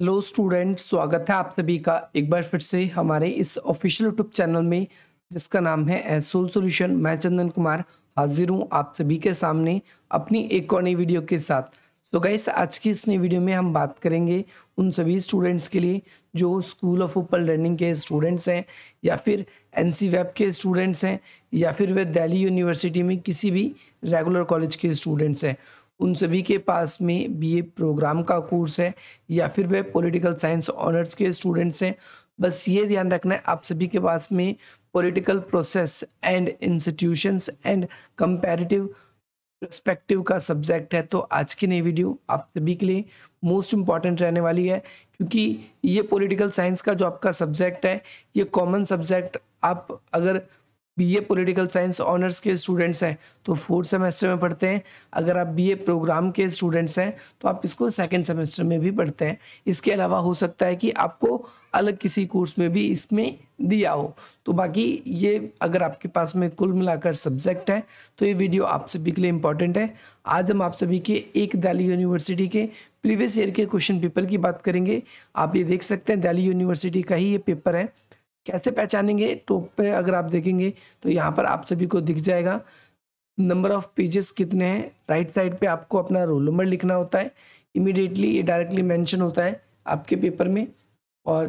hello student स्वागत है आप सभी का एक बार फिर से हमारे इस ऑफिशियल यूट्यूब चैनल में जिसका नाम है एसोल सॉल्यूशन मैं चंदन कुमार हाजिर हूँ आप सभी के सामने अपनी एक और नई वीडियो के साथ सो so गाइस आज की इस नई वीडियो में हम बात करेंगे उन सभी स्टूडेंट्स के लिए जो स्कूल ऑफ ओपन लर्निंग के स्टूडेंट्स हैं या फिर एन सी वेब के स्टूडेंट्स हैं या फिर वे दिल्ली यूनिवर्सिटी में किसी भी रेगुलर कॉलेज के स्टूडेंट्स हैं उन सभी के पास में बीए प्रोग्राम का कोर्स है या फिर वह पॉलिटिकल साइंस ऑनर्स के स्टूडेंट्स हैं बस ये ध्यान रखना है आप सभी के पास में political process and institutions and comparative perspective का सब्जेक्ट है तो आज की नई वीडियो आप सभी के लिए मोस्ट इम्पॉर्टेंट रहने वाली है क्योंकि ये पॉलिटिकल साइंस का जो आपका सब्जेक्ट है ये कॉमन सब्जेक्ट आप अगर बीए पॉलिटिकल साइंस ऑनर्स के स्टूडेंट्स हैं तो फोर्थ सेमेस्टर में पढ़ते हैं अगर आप बीए प्रोग्राम के स्टूडेंट्स हैं तो आप इसको सेकेंड सेमेस्टर में भी पढ़ते हैं इसके अलावा हो सकता है कि आपको अलग किसी कोर्स में भी इसमें दिया हो तो बाकी ये अगर आपके पास में कुल मिलाकर सब्जेक्ट है तो ये वीडियो आप सभी के लिए इम्पॉर्टेंट है आज हम आप सभी के एक दिल्ली यूनिवर्सिटी के प्रीवियस ईयर के क्वेश्चन पेपर की बात करेंगे आप ये देख सकते हैं दिल्ली यूनिवर्सिटी का ही ये पेपर है कैसे पहचानेंगे टॉप पे अगर आप देखेंगे तो यहाँ पर आप सभी को दिख जाएगा नंबर ऑफ पेजेस कितने हैं राइट साइड पे आपको अपना रोल नंबर लिखना होता है इमिडिएटली ये डायरेक्टली मेंशन होता है आपके पेपर में और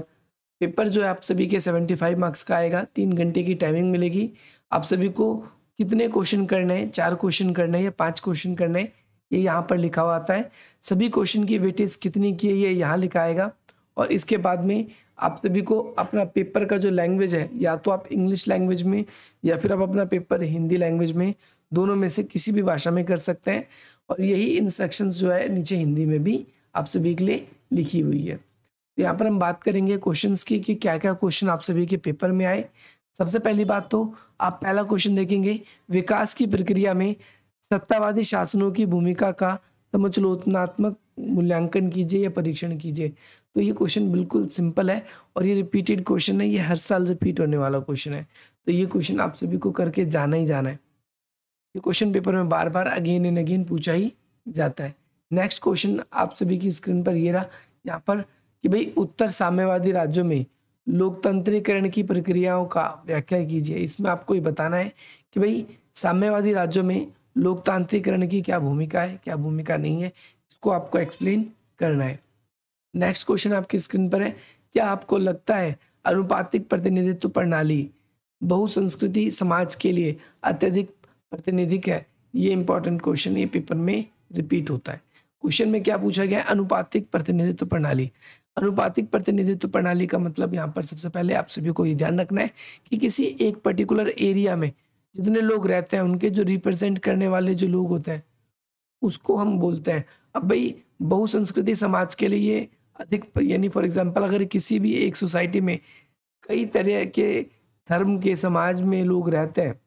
पेपर जो है आप सभी के 75 मार्क्स का आएगा तीन घंटे की टाइमिंग मिलेगी आप सभी को कितने क्वेश्चन करने हैं चार क्वेश्चन करने हैं या पाँच क्वेश्चन करने हैं ये यहाँ पर लिखा हुआ आता है सभी क्वेश्चन की वेटेज कितनी की है ये यहाँ लिखा आएगा और इसके बाद में आप सभी को अपना पेपर का जो लैंग्वेज है या तो आप इंग्लिश लैंग्वेज में या फिर आप अपना पेपर हिंदी लैंग्वेज में दोनों में से किसी भी भाषा में कर सकते हैं और यही इंस्ट्रक्शंस जो है नीचे हिंदी में भी आप सभी के लिए लिखी हुई है तो यहाँ पर हम बात करेंगे क्वेश्चन की कि क्या क्या क्वेश्चन आप सभी के पेपर में आए सबसे पहली बात तो आप पहला क्वेश्चन देखेंगे विकास की प्रक्रिया में सत्तावादी शासनों की भूमिका का समचलोचनात्मक मूल्यांकन कीजिए या परीक्षण कीजिए तो ये क्वेश्चन बिल्कुल सिंपल है और ये रिपीटेड क्वेश्चन है ये हर साल रिपीट होने वाला क्वेश्चन है तो ये क्वेश्चन आप सभी को करके जाना ही जाना है ये क्वेश्चन पेपर में बार बार अगेन एंड अगेन पूछा ही जाता है नेक्स्ट क्वेश्चन आप सभी की स्क्रीन पर ये रहा यहाँ पर कि भाई उत्तर साम्यवादी राज्यों में लोकतंत्रीकरण की प्रक्रियाओं का व्याख्या कीजिए इसमें आपको ये बताना है कि भाई साम्यवादी राज्यों में लोकतांत्रिकरण की क्या भूमिका है क्या भूमिका नहीं है इसको आपको एक्सप्लेन करना है नेक्स्ट क्वेश्चन आपकी स्क्रीन पर है क्या आपको लगता है अनुपातिक प्रतिनिधित्व प्रणाली बहुसंस्कृति समाज के लिए अत्यधिक प्रतिनिधिक है ये इंपॉर्टेंट क्वेश्चन ये पेपर में रिपीट होता है क्वेश्चन में क्या पूछा गया अनुपातिक प्रतिनिधित्व प्रणाली अनुपातिक प्रतिनिधित्व प्रणाली का मतलब यहाँ पर सबसे पहले आप सभी को ये ध्यान रखना है कि किसी एक पर्टिकुलर एरिया में जितने लोग रहते हैं उनके जो रिप्रेजेंट करने वाले जो लोग होते हैं उसको हम बोलते हैं अब भाई बहुसंस्कृति समाज के लिए अधिक यानी फॉर एग्जांपल अगर किसी भी एक सोसाइटी में कई तरह के धर्म के समाज में लोग रहते हैं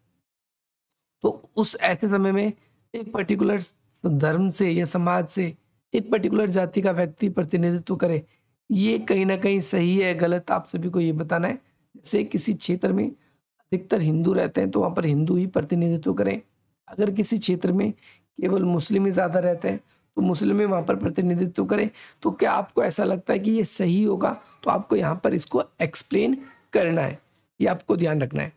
तो उस ऐसे समय में एक पर्टिकुलर धर्म से या समाज से एक पर्टिकुलर जाति का व्यक्ति प्रतिनिधित्व करे ये कहीं ना कहीं सही है गलत आप सभी को ये बताना है जैसे किसी क्षेत्र में अधिकतर हिंदू रहते हैं तो वहाँ पर हिंदू ही प्रतिनिधित्व करें अगर किसी क्षेत्र में केवल मुस्लिम ही ज़्यादा रहते हैं तो मुस्लिम ही वहाँ पर प्रतिनिधित्व करें तो क्या आपको ऐसा लगता है कि ये सही होगा तो आपको यहाँ पर इसको एक्सप्लेन करना है ये आपको ध्यान रखना है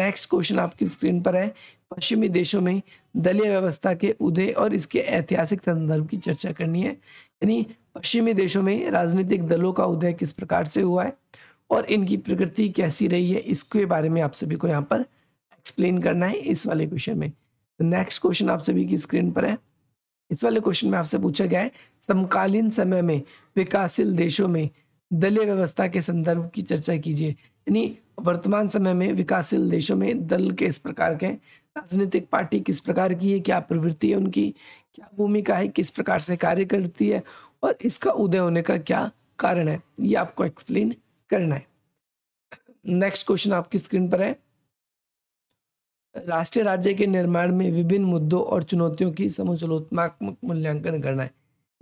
नेक्स्ट क्वेश्चन आपकी स्क्रीन पर है पश्चिमी देशों में दलीय व्यवस्था के उदय और इसके ऐतिहासिक संदर्भ की चर्चा करनी है यानी पश्चिमी देशों में राजनीतिक दलों का उदय किस प्रकार से हुआ है और इनकी प्रकृति कैसी रही है इसके बारे में आप सभी को यहाँ पर एक्सप्लेन करना है इस वाले क्वेश्चन में नेक्स्ट क्वेश्चन आप सभी की स्क्रीन पर है इस वाले क्वेश्चन में आपसे पूछा गया है समकालीन समय में विकासशील देशों में दलीय व्यवस्था के संदर्भ की चर्चा कीजिए यानी वर्तमान समय में विकासशील देशों में दल के इस प्रकार के राजनीतिक पार्टी किस प्रकार की है क्या प्रवृत्ति है उनकी क्या भूमिका है किस प्रकार से कार्य करती है और इसका उदय होने का क्या कारण है ये आपको एक्सप्लेन करना है नेक्स्ट क्वेश्चन आपकी स्क्रीन पर है राष्ट्रीय राज्य के निर्माण में विभिन्न मुद्दों और चुनौतियों की समुचलोत्मात्मक मूल्यांकन करना है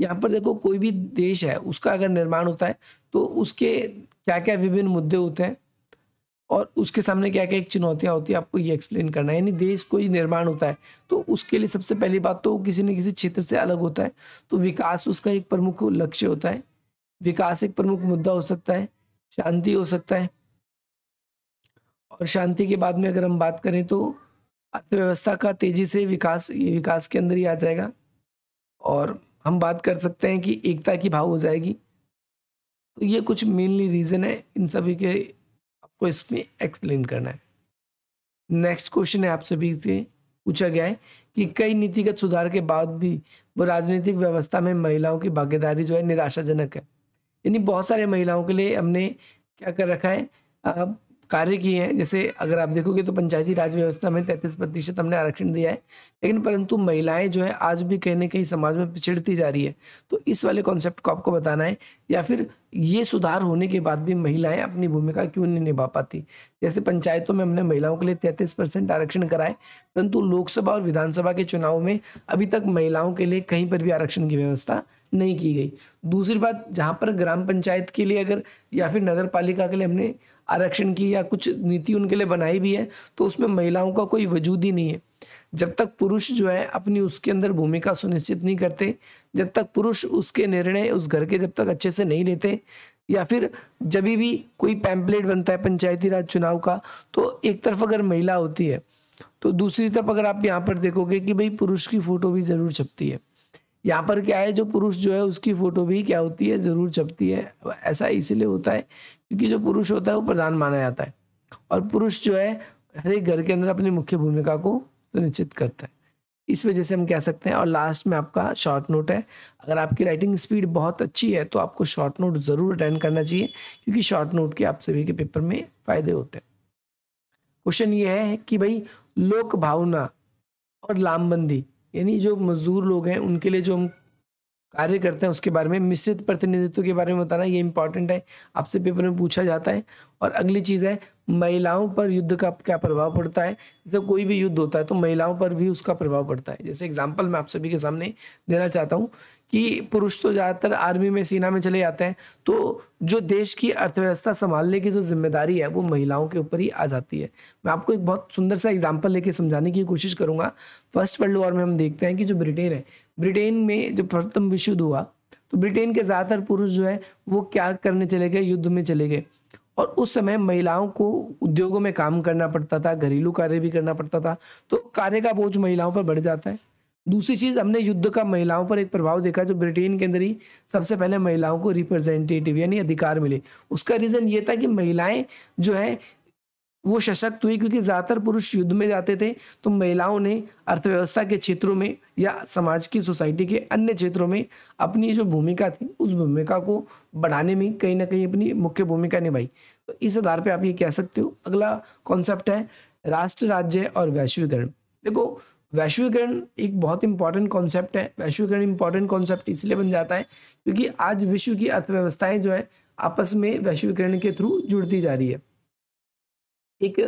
यहाँ पर देखो कोई भी देश है उसका अगर निर्माण होता है तो उसके क्या क्या विभिन्न मुद्दे होते हैं और उसके सामने क्या क्या चुनौतियाँ होती है आपको ये एक्सप्लेन करना है यानी देश कोई निर्माण होता है तो उसके लिए सबसे पहली बात तो किसी न किसी क्षेत्र से अलग होता है तो विकास उसका एक प्रमुख लक्ष्य होता है विकास एक प्रमुख मुद्दा हो सकता है शांति हो सकता है और शांति के बाद में अगर हम बात करें तो अर्थव्यवस्था का तेजी से विकास ये विकास के अंदर ही आ जाएगा और हम बात कर सकते हैं कि एकता की भाव हो जाएगी तो ये कुछ मेनली रीज़न है इन सभी के आपको इसमें एक्सप्लेन करना है नेक्स्ट क्वेश्चन है आप सभी से पूछा गया है कि कई नीतिगत सुधार के बाद भी वो राजनीतिक व्यवस्था में महिलाओं की भागीदारी जो है निराशाजनक है यानी बहुत सारे महिलाओं के लिए हमने क्या कर रखा है कार्य किए हैं जैसे अगर आप देखोगे तो पंचायती राज व्यवस्था में तैंतीस प्रतिशत हमने आरक्षण दिया है लेकिन परंतु महिलाएं जो है आज भी कहीं ना कहीं समाज में पिछड़ती जा रही है तो इस वाले कॉन्सेप्ट को आपको बताना है या फिर ये सुधार होने के बाद भी महिलाएं अपनी भूमिका क्यों नहीं निभा पाती जैसे पंचायतों में हमने महिलाओं के लिए तैंतीस परसेंट आरक्षण कराए परंतु लोकसभा और विधानसभा के चुनाव में अभी तक महिलाओं के लिए कहीं पर भी आरक्षण की व्यवस्था नहीं की गई दूसरी बात जहाँ पर ग्राम पंचायत के लिए अगर या फिर नगर पालिका के लिए हमने आरक्षण की या कुछ नीति उनके लिए बनाई भी है तो उसमें महिलाओं का कोई वजूद ही नहीं है जब तक पुरुष जो है अपनी उसके अंदर भूमिका सुनिश्चित नहीं करते जब तक पुरुष उसके निर्णय उस घर के जब तक अच्छे से नहीं लेते या फिर जब भी कोई पैम्पलेट बनता है पंचायती राज चुनाव का तो एक तरफ अगर महिला होती है तो दूसरी तरफ अगर आप यहाँ पर देखोगे कि भाई पुरुष की फ़ोटो भी ज़रूर छपती है यहाँ पर क्या है जो पुरुष जो है उसकी फोटो भी क्या होती है ज़रूर छपती है ऐसा इसलिए होता है क्योंकि जो पुरुष होता है वो प्रधान माना जाता है और पुरुष जो है हर एक घर के अंदर अपनी मुख्य भूमिका को सुनिश्चित करता है इस वजह से हम कह सकते हैं और लास्ट में आपका शॉर्ट नोट है अगर आपकी राइटिंग स्पीड बहुत अच्छी है तो आपको शॉर्ट नोट ज़रूर अटेंड करना चाहिए क्योंकि शॉर्ट नोट के आप सभी के पेपर में फ़ायदे होते हैं क्वेश्चन ये है कि भाई लोक भावना और लामबंदी यानी जो मज़दूर लोग हैं उनके लिए जो हम कार्य करते हैं उसके बारे में मिश्रित प्रतिनिधित्व के बारे में बताना ये इंपॉर्टेंट है आपसे पेपर में पूछा जाता है और अगली चीज़ है महिलाओं पर युद्ध का क्या प्रभाव पड़ता है जैसे कोई भी युद्ध होता है तो महिलाओं पर भी उसका प्रभाव पड़ता है जैसे एग्जाम्पल मैं आप सभी के सामने देना चाहता हूँ कि पुरुष तो ज़्यादातर आर्मी में सेना में चले जाते हैं तो जो देश की अर्थव्यवस्था संभालने की जो जिम्मेदारी है वो महिलाओं के ऊपर ही आ जाती है मैं आपको एक बहुत सुंदर सा एग्जाम्पल लेके समझाने की कोशिश करूँगा फर्स्ट वर्ल्ड वॉर में हम देखते हैं कि जो ब्रिटेन है ब्रिटेन में जो प्रथम विश्व युद्ध हुआ तो ब्रिटेन के ज़्यादातर पुरुष जो है वो क्या करने चले गए युद्ध में चले गए और उस समय महिलाओं को उद्योगों में काम करना पड़ता था घरेलू कार्य भी करना पड़ता था तो कार्य का बोझ महिलाओं पर बढ़ जाता है दूसरी चीज़ हमने युद्ध का महिलाओं पर एक प्रभाव देखा जो ब्रिटेन के अंदर ही सबसे पहले महिलाओं को रिप्रेजेंटेटिव यानी अधिकार मिले उसका रीज़न ये था कि महिलाएं जो है वो सशक्त हुई क्योंकि ज़्यादातर पुरुष युद्ध में जाते थे तो महिलाओं ने अर्थव्यवस्था के क्षेत्रों में या समाज की सोसाइटी के अन्य क्षेत्रों में अपनी जो भूमिका थी उस भूमिका को बढ़ाने में कहीं ना कहीं अपनी मुख्य भूमिका निभाई तो इस आधार पर आप ये कह सकते हो अगला कॉन्सेप्ट है राष्ट्र राज्य और वैश्वीकरण देखो वैश्वीकरण एक बहुत इंपॉर्टेंट कॉन्सेप्ट है वैश्वीकरण इंपॉर्टेंट कॉन्सेप्ट इसलिए बन जाता है क्योंकि आज विश्व की अर्थव्यवस्थाएं जो है आपस में वैश्वीकरण के थ्रू जुड़ती जा रही है एक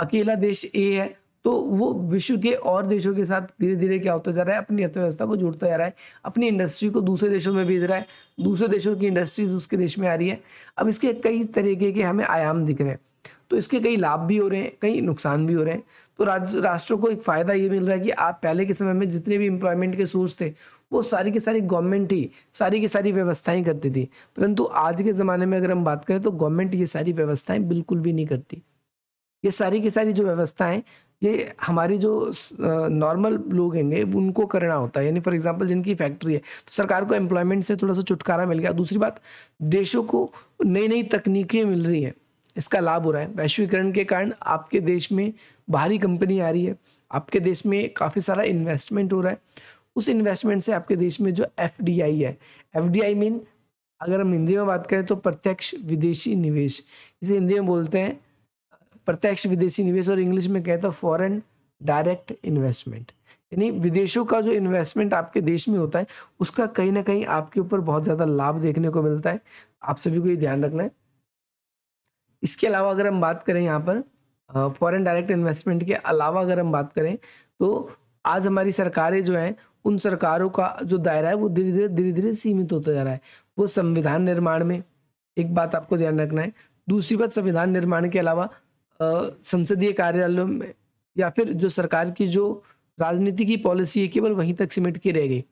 अकेला देश ए है तो वो विश्व के और देशों के साथ धीरे धीरे क्या होता जा रहा है अपनी अर्थव्यवस्था को जोड़ता जा रहा है अपनी इंडस्ट्री को दूसरे देशों में भेज रहा है दूसरे देशों की इंडस्ट्रीज उसके देश में आ रही है अब इसके कई तरीके के हमें आयाम दिख रहे हैं तो इसके कई लाभ भी हो रहे हैं कई नुकसान भी हो रहे हैं तो राज्य राष्ट्रों को एक फ़ायदा ये मिल रहा है कि आप पहले के समय में जितने भी एम्प्लॉयमेंट के सोर्स थे वो सारी की सारी गवर्नमेंट ही सारी की सारी व्यवस्थाएं करती थी परंतु आज के ज़माने में अगर हम बात करें तो गवर्नमेंट ये सारी व्यवस्थाएं बिल्कुल भी नहीं करती ये सारी की सारी जो व्यवस्थाएं ये हमारी जो नॉर्मल लोग होंगे उनको करना होता है यानी फॉर एग्जांपल जिनकी फैक्ट्री है तो सरकार को एम्प्लॉयमेंट से थोड़ा सा छुटकारा मिल गया दूसरी बात देशों को नई नई तकनीकें मिल रही हैं इसका लाभ हो रहा है वैश्वीकरण के कारण आपके देश में बाहरी कंपनी आ रही है आपके देश में काफ़ी सारा इन्वेस्टमेंट हो रहा है उस इन्वेस्टमेंट से आपके देश में जो एफ है एफ मीन अगर हम हिंदी में बात करें तो प्रत्यक्ष विदेशी निवेश इसे हिंदी में बोलते हैं प्रत्यक्ष विदेशी निवेश और इंग्लिश में कहें तो फॉरेन डायरेक्ट इन्वेस्टमेंट यानी विदेशों का जो इन्वेस्टमेंट आपके देश में होता है उसका कहीं ना कहीं आपके ऊपर बहुत ज़्यादा लाभ देखने को मिलता है आप सभी को ये ध्यान रखना है इसके अलावा अगर हम बात करें यहाँ पर फॉरेन डायरेक्ट इन्वेस्टमेंट के अलावा अगर हम बात करें तो आज हमारी सरकारें जो हैं उन सरकारों का जो दायरा है वो धीरे धीरे धीरे धीरे सीमित होता जा रहा है वो संविधान निर्माण में एक बात आपको ध्यान रखना है दूसरी बात संविधान निर्माण के अलावा संसदीय कार्यालयों में या फिर जो सरकार की जो राजनीति की पॉलिसी है केवल वहीं तक सिमट के रह गई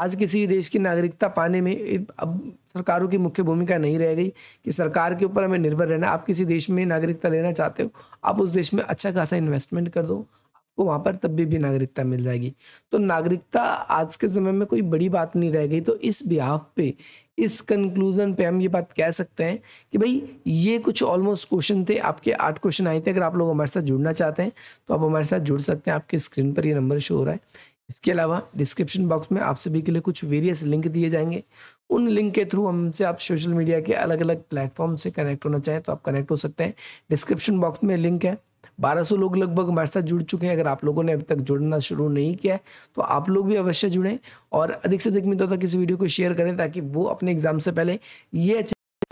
आज किसी भी देश की नागरिकता पाने में अब सरकारों की मुख्य भूमिका नहीं रह गई कि सरकार के ऊपर हमें निर्भर रहना आप किसी देश में नागरिकता लेना चाहते हो आप उस देश में अच्छा खासा इन्वेस्टमेंट कर दो आपको वहाँ पर तब भी, भी नागरिकता मिल जाएगी तो नागरिकता आज के समय में कोई बड़ी बात नहीं रह गई तो इस बिहाव पे इस कंक्लूजन पे हम ये बात कह सकते हैं कि भाई ये कुछ ऑलमोस्ट क्वेश्चन थे आपके आठ क्वेश्चन आए थे अगर आप लोग हमारे साथ जुड़ना चाहते हैं तो आप हमारे साथ जुड़ सकते हैं आपके स्क्रीन पर ये नंबर शो हो रहा है इसके अलावा डिस्क्रिप्शन बॉक्स में आप सभी के लिए कुछ वेरियस लिंक दिए जाएंगे उन लिंक के थ्रू हमसे आप सोशल मीडिया के अलग अलग प्लेटफॉर्म से कनेक्ट होना चाहें तो आप कनेक्ट हो सकते हैं डिस्क्रिप्शन बॉक्स में लिंक है 1200 लोग लगभग हमारे साथ जुड़ चुके हैं अगर आप लोगों ने अभी तक जुड़ना शुरू नहीं किया है तो आप लोग भी अवश्य जुड़ें और अधिक से अधिक मित्रों तक इस वीडियो को शेयर करें ताकि वो अपने एग्जाम से पहले ये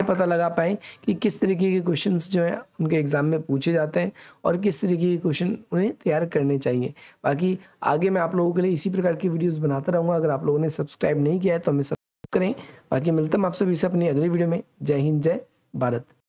पता लगा पाए कि किस तरीके के क्वेश्चन जो हैं उनके एग्ज़ाम में पूछे जाते हैं और किस तरीके के क्वेश्चन उन्हें तैयार करने चाहिए बाकी आगे मैं आप लोगों के लिए इसी प्रकार की वीडियोस बनाता रहूँगा अगर आप लोगों ने सब्सक्राइब नहीं किया है तो हमें सब्सक्राइब करें बाकी मिलता हूँ आप सभी से अपनी अगली वीडियो में जय हिंद जय भारत